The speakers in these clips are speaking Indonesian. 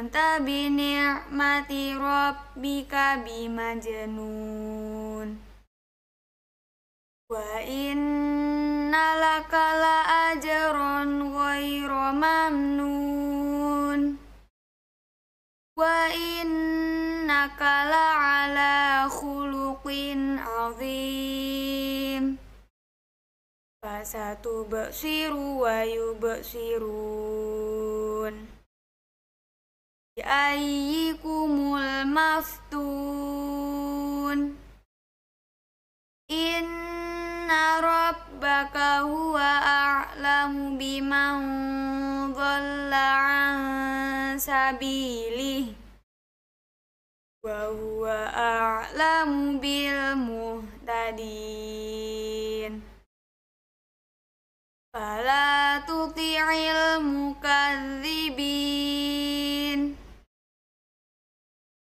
kunta bi ni'mati rabbika bimajnun wa inna laka la ajaron wa mamnun wa innaka la ala khuluqin azim fasatu basiru wa yubsirun ayyikumul maftun Inna rabbaka huwa a'lamu biman dhalla an sabilih wa huwa a'lamu bil muhtadin Fala tuti'il mukadzibin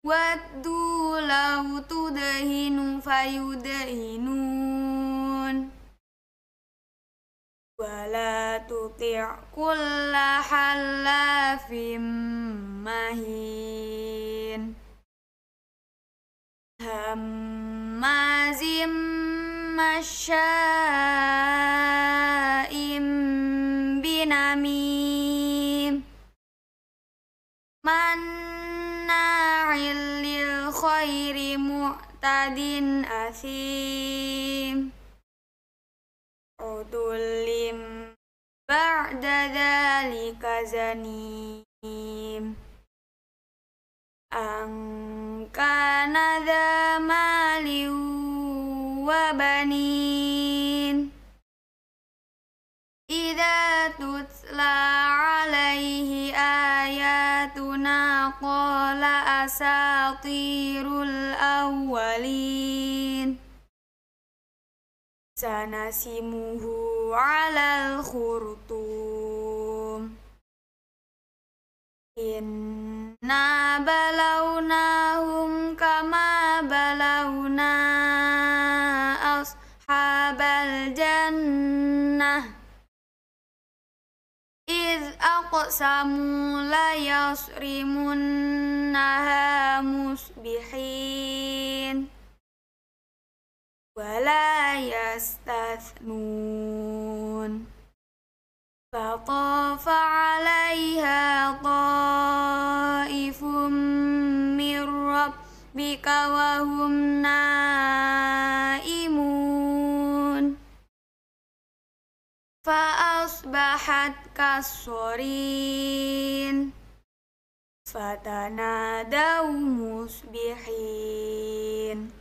ودوا لو تدهن فيدهنون ولا تطع كل حلاف مهين هماز مشاء khairi mu'tadin asim Utulim ba'da dhalika zanim Angkana khairul awwalin sanasimuhu alal khurtum inna balawnahum kama balawna ashabal jannah إذ أقسموا ليصرمن innaha musbihin wala yastathnun fatafa alaiha taifum min rabbika kasurin Fatana daumus bihin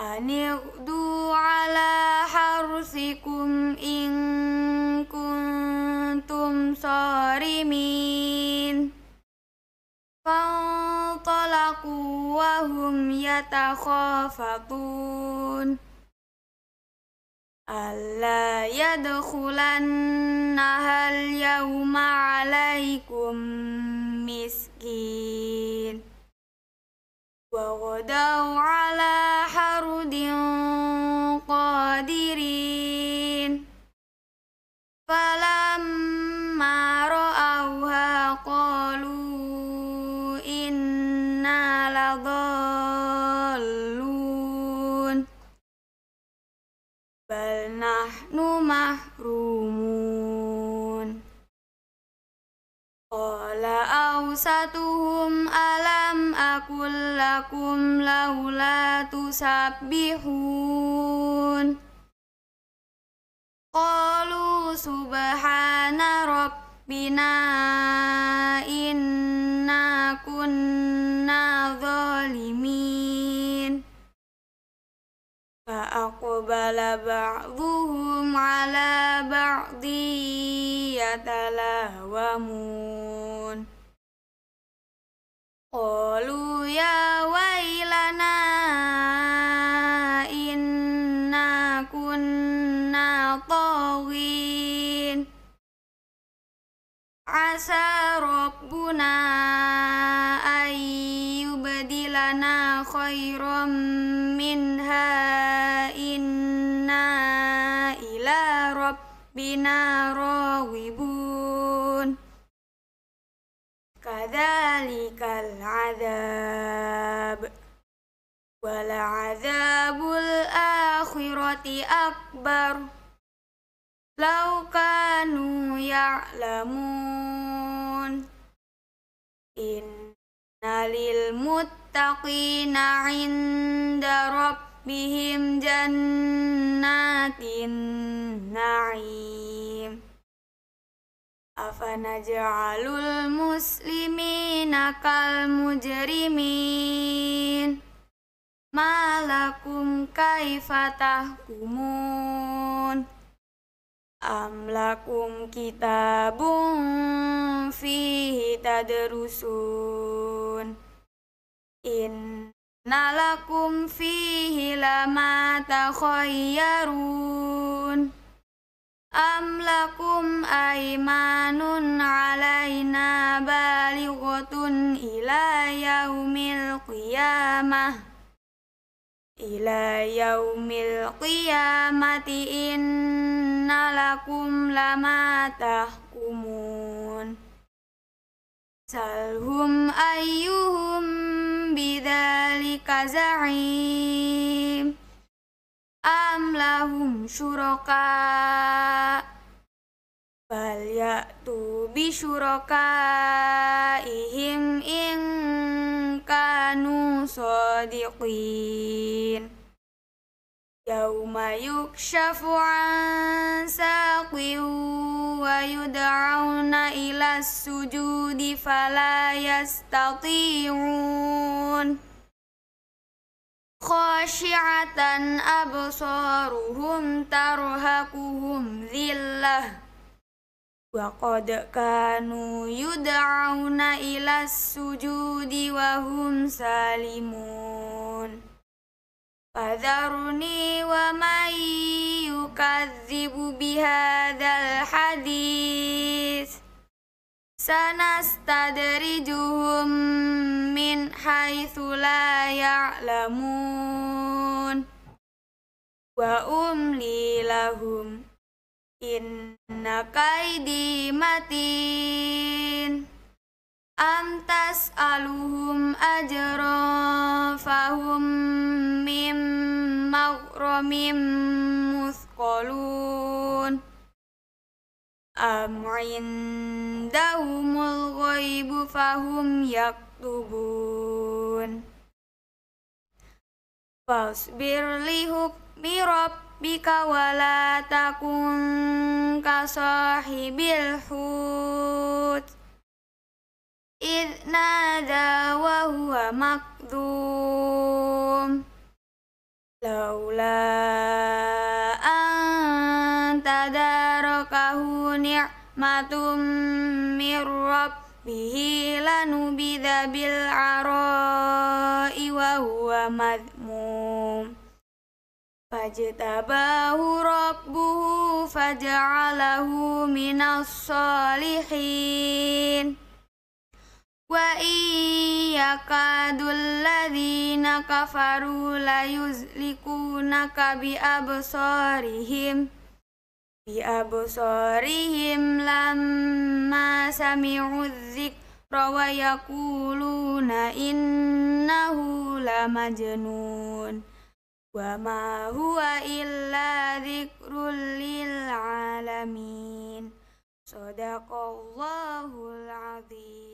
Anir du'ala harusikum in kuntum sarimin Fantalaku wa hum yatakhafatun Alla yadkhulannahal yawma alaikum miskin وغدوا على حرد Satu hum alam akulakum laula tu sabihun kalu subhanarok inna kun na zolimin tak aku balabuhum ala bagdhiyat ala asa rabbuna ayyubdilana khairam minha inna ila rabbina rawibun kadzalikal adzab wal adzabul akhirati akbar law kanu ya'lamun Innalil muttaqina inda rabbihim jannatin na'im Afanaj'alul muslimina kal mujrimin Malakum kaifatahkumun Am lakum kitabum fihi tadrusun Inna lakum fihi lama takhayyarun Am lakum aimanun alaina balighatun ila yaumil qiyamah Ila yaumil qiyamati inna anna lakum lama tahkumun Salhum ayyuhum bidhalika za'im Am lahum syuraka Bal ya'tu bi syurakaihim in kanu sadiqin يوم يكشف عن ساق ويدعون إلى السجود فلا يستطيعون خاشعة أبصارهم ترهقهم ذلة وقد كانوا يدعون إلى السجود وهم سالمون Fadharuni wa man yukadzibu bihadal hadith Sanastadrijuhum min haithu la ya'lamun Wa umli lahum inna kaidi matin Antas aluhum ajro fahum mim mawromim muskolun am indahumul ghaibu fahum yaktubun Fasbir li hukmi rabbika wala takun kasahibil hut إذ نادى وهو مكذوم لولا أن تداركه نعمة من ربه لنبذ بالعراء وهو مذموم فاجتباه ربه فجعله من الصالحين Wa iyakadul naka faru la naka bi absarihim bi absarihim lamma sami'u dzikra wa na innahu la majnun wa ma huwa illa dzikrul lil alamin sadaqallahul azim